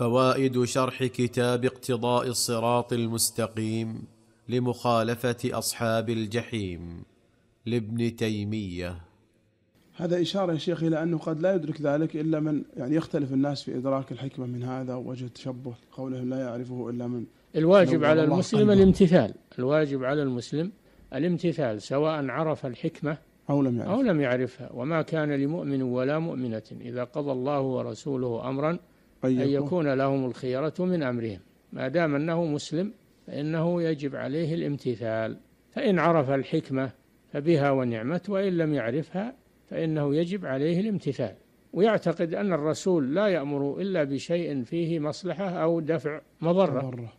فوائد شرح كتاب اقتضاء الصراط المستقيم لمخالفه اصحاب الجحيم لابن تيميه هذا إشارة يا شيخ إلى أنه قد لا يدرك ذلك إلا من يعني يختلف الناس في إدراك الحكمة من هذا وجه التشبه قوله لا يعرفه إلا من الواجب على المسلم قلبه. الامتثال الواجب على المسلم الامتثال سواء عرف الحكمة أو لم يعرفها أو لم يعرفها وما كان لمؤمن ولا مؤمنة إذا قضى الله ورسوله أمرا أن طيب. يكون لهم الخيرة من أمرهم ما دام أنه مسلم فإنه يجب عليه الامتثال فإن عرف الحكمة فبها ونعمت وإن لم يعرفها فإنه يجب عليه الامتثال ويعتقد أن الرسول لا يأمر إلا بشيء فيه مصلحة أو دفع مضرة